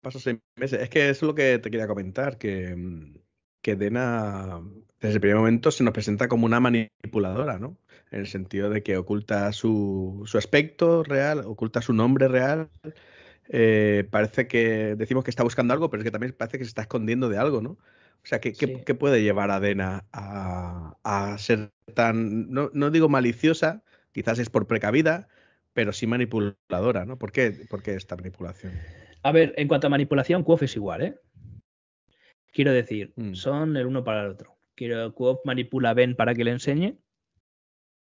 pasos seis meses. Es que es lo que te quería comentar, que, mm, que Dena desde el primer momento se nos presenta como una manipuladora, ¿no? En el sentido de que oculta su, su aspecto real, oculta su nombre real. Eh, parece que decimos que está buscando algo, pero es que también parece que se está escondiendo de algo, ¿no? O sea, ¿qué, qué, qué puede llevar a Dena a, a ser tan, no, no, digo maliciosa, quizás es por precavida, pero sí manipuladora, ¿no? ¿Por ¿Por qué esta manipulación? A ver, en cuanto a manipulación, Cuof es igual, ¿eh? Quiero decir, mm. son el uno para el otro. Quiero, manipula a Ben para que le enseñe.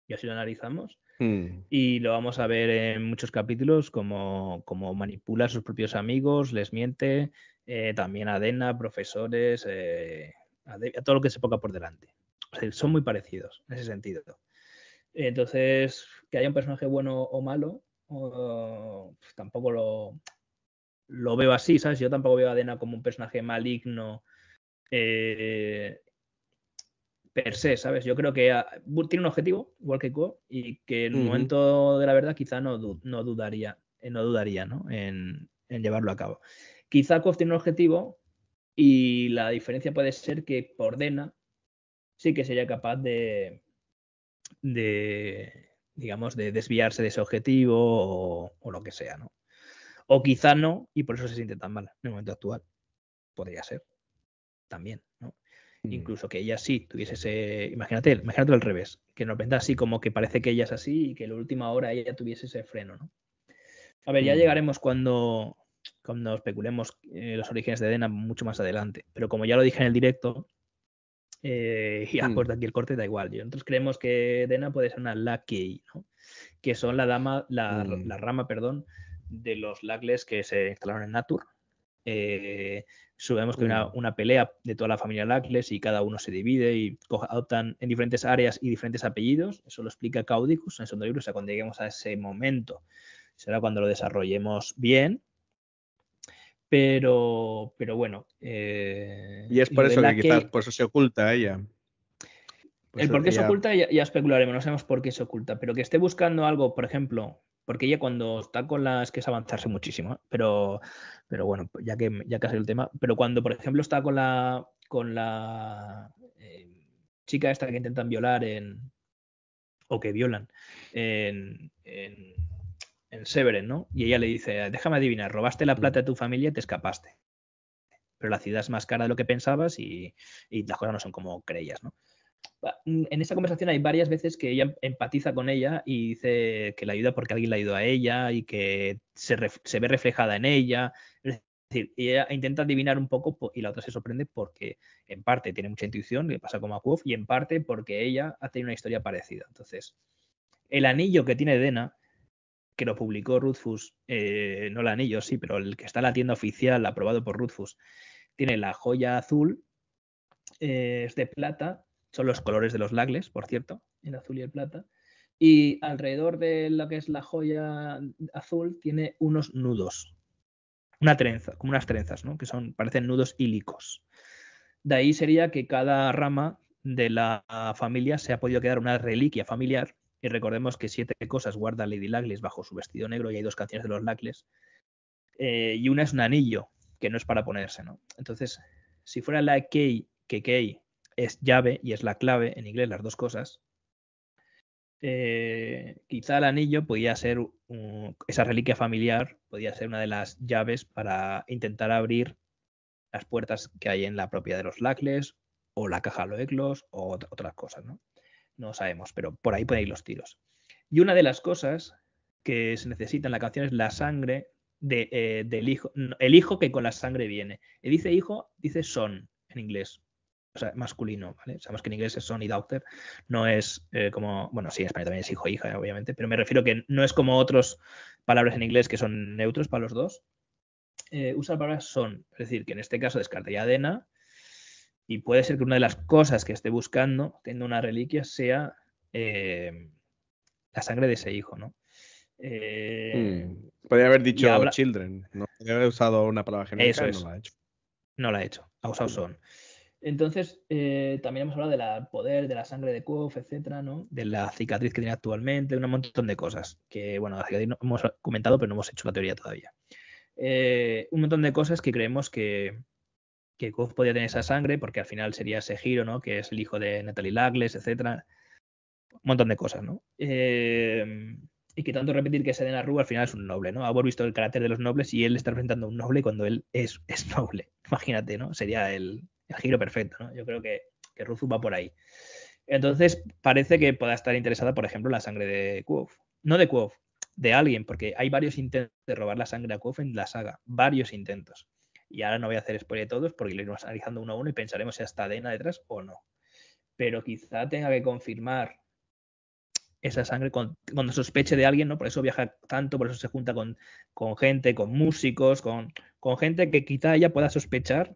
Y así lo analizamos. Mm. Y lo vamos a ver en muchos capítulos, como, como manipula a sus propios amigos, les miente, eh, también a Dena, profesores, eh, a, todo lo que se ponga por delante. O sea, son muy parecidos en ese sentido. Entonces, que haya un personaje bueno o malo, pues, tampoco lo, lo veo así, ¿sabes? Yo tampoco veo a Dena como un personaje maligno eh, per se, ¿sabes? Yo creo que ah, tiene un objetivo, igual que y que en el momento de la verdad quizá no, eh, no dudaría, no dudaría, ¿no? En, llevarlo a cabo. Quizá Ko tiene un objetivo y la diferencia puede ser que por Dena sí que sería capaz de, digamos, de desviarse de ese objetivo o lo que sea, ¿no? O quizá no, y por eso se siente tan mal en el momento actual. Podría ser. También, ¿no? Mm. Incluso que ella sí tuviese ese. Imagínate, imagínate al revés. Que nos venda así como que parece que ella es así y que en la última hora ella tuviese ese freno, ¿no? A ver, ya mm. llegaremos cuando, cuando especulemos eh, los orígenes de Dena mucho más adelante. Pero como ya lo dije en el directo, eh, y mm. pues aquí el corte da igual. entonces creemos que Dena puede ser una Lucky, ¿no? que son la dama, la, la rama, perdón, de los Lacles que se instalaron en Natur. Eh, que hay una, pelea de toda la familia Lacles y cada uno se divide y adoptan en diferentes áreas y diferentes apellidos. Eso lo explica Caudicus en el segundo libro. O sea, cuando lleguemos a ese momento, será cuando lo desarrollemos bien. Pero, pero bueno. Eh, y es por eso que, quizás por eso se oculta ella. el eh, pues por qué se oculta ya especularemos, no sabemos por qué se oculta, pero que esté buscando algo, por ejemplo, porque ella cuando está con las que es avanzarse muchísimo, pero, pero bueno, ya que ya que es el tema, pero cuando por ejemplo está con la con la eh, chica esta que intentan violar en o que violan en, en, en ¿no? Y ella le dice, déjame adivinar, robaste la mm. plata de tu familia y te escapaste. Pero la ciudad es más cara de lo que pensabas y, y las cosas no son como creías, ¿no? Mm, en esa conversación hay varias veces que ella empatiza con ella y dice que la ayuda porque alguien la ayudó a ella y que se, ve reflejada en ella. Es decir, ella intenta adivinar un poco y la otra se sorprende porque en parte tiene mucha intuición, le pasa como a y en parte porque ella ha tenido una historia parecida. Entonces, el anillo que tiene Dena, que lo publicó Ruthfus, eh, no el anillo, sí, pero el que está en la tienda oficial aprobado por Ruthfus, tiene la joya azul, eh, es de plata son los colores de los lagles, por cierto, el azul y el plata. Y alrededor de lo que es la joya azul tiene unos nudos, una trenza, como unas trenzas, ¿no? Que son, parecen nudos hílicos. De ahí sería que cada rama de la familia se ha podido quedar una reliquia familiar. Y recordemos que siete cosas guarda Lady Lagles bajo su vestido negro y hay dos canciones de los Lagles. Eh, y una es un anillo, que no es para ponerse, ¿no? Entonces, si fuera la Key, que Key es llave y es la clave, en inglés las dos cosas. Eh, quizá el anillo podía ser, esa reliquia familiar podía ser una de las llaves para intentar abrir las puertas que hay en la propiedad de los Lacles o la caja de Loeclos o otras cosas, ¿no? No sabemos, pero por ahí pueden ir los tiros. Y una de las cosas que se necesita en la canción es la sangre eh, del hijo, el hijo que con la sangre viene. Y dice hijo, dice son en inglés, o sea, masculino, ¿vale? Sabemos que en inglés es son y doctor. no es eh, como, bueno, sí, en español también es hijo e hija, obviamente, pero me refiero que no es como otras palabras en inglés que son neutros para los dos. Eh, usa palabras son, es decir, que en este caso descartaría adena y puede ser que una de las cosas que esté buscando, teniendo una reliquia, sea eh, la sangre de ese hijo, ¿no? Eh, hmm. Podría haber dicho children, ¿no? Habría usado una palabra genérica no la ha hecho. No la ha hecho, ha usado hmm. son. Entonces, eh, también hemos hablado del poder, de la sangre de Kof, etcétera, ¿no? De la cicatriz que tiene actualmente, un montón de cosas. Que, bueno, hemos comentado, pero no hemos hecho la teoría todavía. Eh, un montón de cosas que creemos que, que Kof podía tener esa sangre, porque al final sería ese giro, ¿no? Que es el hijo de Natalie Lagles, etcétera. Un montón de cosas, ¿no? Eh, y que tanto repetir que Sedena Rue al final es un noble, ¿no? Haber visto el carácter de los nobles y él está representando a un noble cuando él es, es noble. Imagínate, ¿no? Sería el, giro perfecto, ¿no? Yo creo que, que Ruzu va por ahí. Entonces, parece que pueda estar interesada, por ejemplo, la sangre de Kuof. No de Kuof, de alguien, porque hay varios intentos de robar la sangre a Kuof en la saga. Varios intentos. Y ahora no voy a hacer spoiler de todos porque lo iremos analizando uno a uno y pensaremos si hasta Adena detrás o no. Pero quizá tenga que confirmar esa sangre cuando sospeche de alguien, ¿no? Por eso viaja tanto, por eso se junta con, gente, con músicos, con, con gente que quizá ella pueda sospechar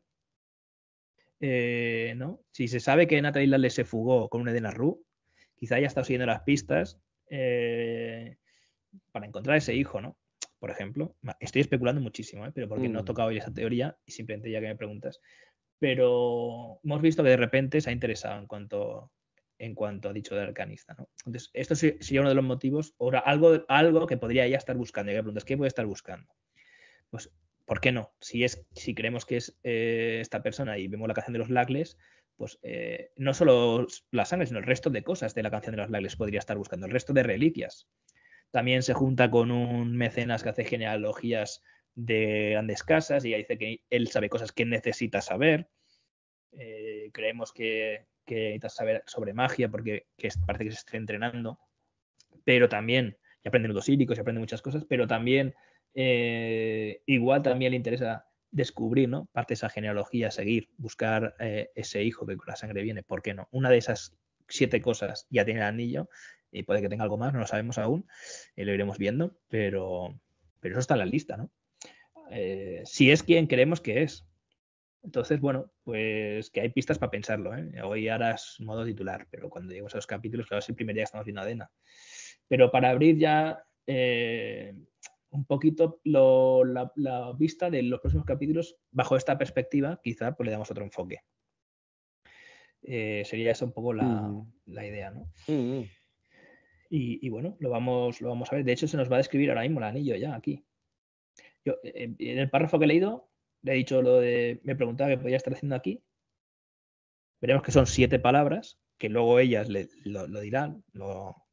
eh, ¿no? Si se sabe que Natalie le se fugó con una Edena Rue, quizá haya estado siguiendo las pistas eh, para encontrar ese hijo, ¿no? Por ejemplo, estoy especulando muchísimo, ¿eh? pero porque no he mm. tocado esa teoría y simplemente ya que me preguntas. Pero hemos visto que de repente se ha interesado en cuanto, en cuanto ha dicho de Arcanista. Entonces, esto sería uno de los motivos. Ahora, algo, algo que podría ella estar buscando. Y preguntas, ¿qué puede estar buscando? Pues ¿por qué no? Si, es, si creemos que es eh, esta persona y vemos la canción de los Lagles, pues eh, no solo la sangre, sino el resto de cosas de la canción de los Lagles podría estar buscando, el resto de reliquias. También se junta con un mecenas que hace genealogías de grandes casas y dice que él sabe cosas que necesita saber. Eh, creemos que, necesita saber sobre magia porque parece que se está entrenando, pero también, y aprende nudos y aprende muchas cosas, pero también eh, igual también le interesa descubrir ¿no? parte de esa genealogía, seguir, buscar eh, ese hijo que con la sangre viene, ¿por qué no? Una de esas siete cosas ya tiene el anillo y eh, puede que tenga algo más, no lo sabemos aún, y lo iremos viendo, pero, pero eso está en la lista, ¿no? si es quien creemos que es. Entonces, bueno, pues que hay pistas para pensarlo. Hoy harás modo titular, pero cuando lleguemos a los capítulos, claro, es el primer día que estamos viendo Adena. Pero para abrir ya un poquito la, vista de los próximos capítulos bajo esta perspectiva, quizá pues le damos otro enfoque. Eh, sería esa un poco la, mm. idea, ¿no? Mm, mm. Y, bueno, lo vamos, lo vamos a ver. De hecho, se nos va a describir ahora mismo el anillo ya aquí. Yo, eh, eh, en el párrafo que he leído, le he dicho lo de. Me preguntaba qué podía estar haciendo aquí. Veremos que son siete palabras, que luego ellas lo, dirán,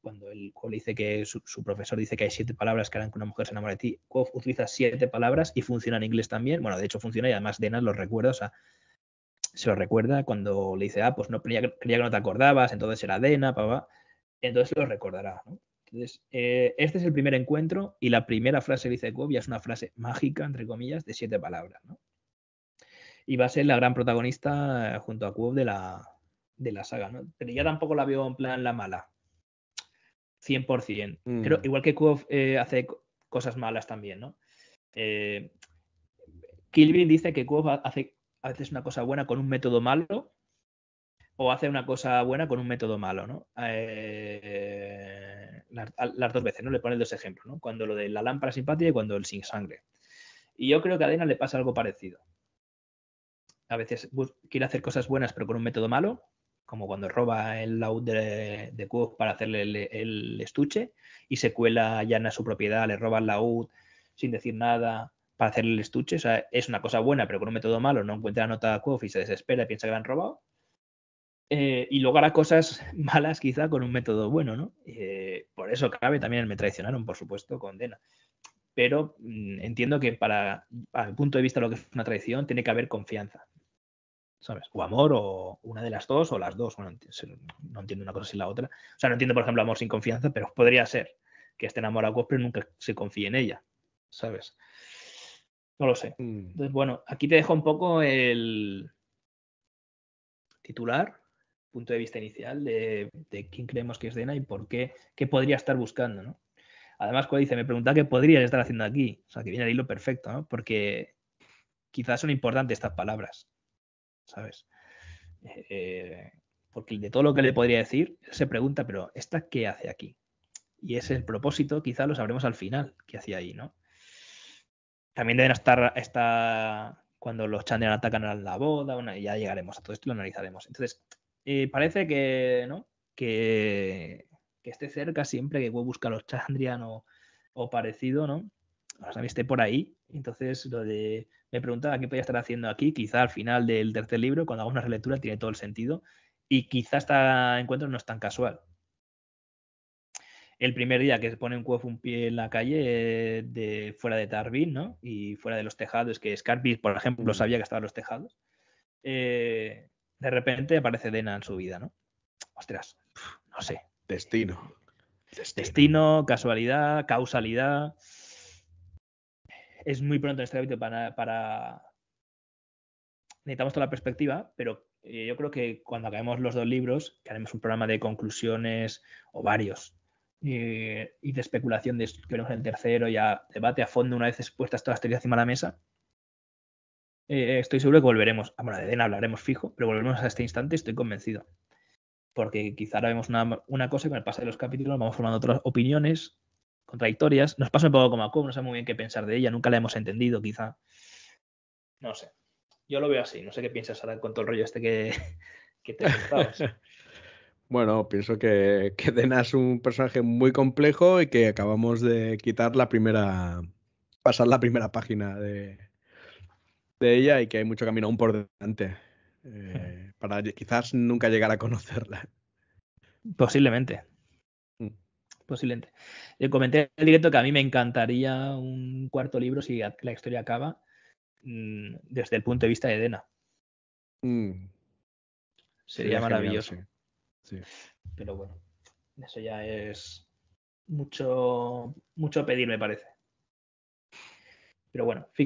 cuando el cual dice que su, profesor dice que hay siete palabras que harán que una mujer se enamore de ti, Kov utiliza siete palabras y funciona en inglés también. Bueno, de hecho funciona y además Dena lo recuerda, o sea, se lo recuerda cuando le dice, ah, pues no creía, creía que no te acordabas, entonces era Dena, papá. Entonces lo recordará, Entonces, eh, este es el primer encuentro y la primera frase que dice Kov ya es una frase mágica, entre comillas, de siete palabras, Y va a ser la gran protagonista eh, junto a Kov de la, de la saga, Pero ya tampoco la veo en plan la mala. 100%. Pero mm. igual que Kuo eh, hace cosas malas también, ¿no? Eh, dice que Kuo hace a veces una cosa buena con un método malo o hace una cosa buena con un método malo, ¿no? Eh, las, dos veces, ¿no? Le pone dos ejemplos, ¿no? Cuando lo de la lámpara simpática y cuando el sin sangre. Y yo creo que a Dena le pasa algo parecido. A veces quiere hacer cosas buenas pero con un método malo como cuando roba el laud de, de para hacerle el, estuche y se cuela ya en su propiedad, le roba el laúd sin decir nada para hacerle el estuche. O sea, es una cosa buena, pero con un método malo no encuentra la nota de y se desespera y piensa que la han robado. Eh, y luego hará cosas malas quizá con un método bueno, ¿no? Eh, por eso cabe también me traicionaron, por supuesto, condena. Pero mm, entiendo que para, a punto de vista, lo que es una traición tiene que haber confianza. ¿sabes? O amor, o una de las dos, o las dos. no entiendo una cosa sin la otra. O sea, no entiendo, por ejemplo, amor sin confianza, pero podría ser que esté enamorado, pues, pero nunca se confíe en ella, ¿sabes? No lo sé. Mm. Entonces, bueno, aquí te dejo un poco el titular, punto de vista inicial de, quién creemos que es Dena y por qué, qué podría estar buscando, Además, cuando dice, me pregunta qué podría estar haciendo aquí. O sea, que viene el hilo perfecto, ¿no? Porque quizás son importantes estas palabras. ¿sabes? Eh, porque de todo lo que le podría decir, se pregunta, pero ¿esta qué hace aquí? Y ese es el propósito, quizá lo sabremos al final, qué hacía ahí, ¿no? También deben estar, esta cuando los Chandrian atacan a la boda, y ya llegaremos a todo esto y lo analizaremos. Entonces, eh, parece que, ¿no? Que, esté cerca siempre, que busca a los Chandrian o, parecido, ¿no? O sea, esté por ahí, entonces, lo de. Me preguntaba qué podía estar haciendo aquí. Quizá al final del tercer libro, cuando hago una relectura, tiene todo el sentido. Y quizá este encuentro no es tan casual. El primer día que se pone un cuof un pie en la calle, eh, de, fuera de Tarbin, ¿no? Y fuera de los tejados, que Scarpy por ejemplo, mm. sabía que estaban los tejados. Eh, de repente aparece Dena en su vida, ¿no? Ostras, no sé. Destino, Destino casualidad, causalidad es muy pronto en este ámbito para, Necesitamos toda la perspectiva, pero eh, yo creo que cuando acabemos los dos libros, que haremos un programa de conclusiones o varios eh, y de especulación de que en el tercero, a debate a fondo una vez expuestas todas las teorías encima de la mesa. Eh, estoy seguro que volveremos, ah, bueno, de Dena hablaremos fijo, pero volveremos a este instante, estoy convencido. Porque quizá ahora vemos una, una cosa y con el paso de los capítulos vamos formando otras opiniones contradictorias. Nos pasa un poco como a no sé muy bien qué pensar de ella, nunca la hemos entendido, quizá. No sé. Yo lo veo así, no sé qué piensas ahora con todo el rollo este que, que te gustabas. bueno, pienso que, Dena es un personaje muy complejo y que acabamos de quitar la primera. pasar la primera página de, de ella y que hay mucho camino aún por delante. Eh, hmm. para quizás nunca llegar a conocerla. Posiblemente posiblemente. Le comenté en el directo que a mí me encantaría un cuarto libro si la historia acaba mm, desde el punto de vista de Edena. Mm. Sería, maravilloso. Pero bueno, eso ya es mucho, mucho pedir, me parece. Pero bueno, fíjate.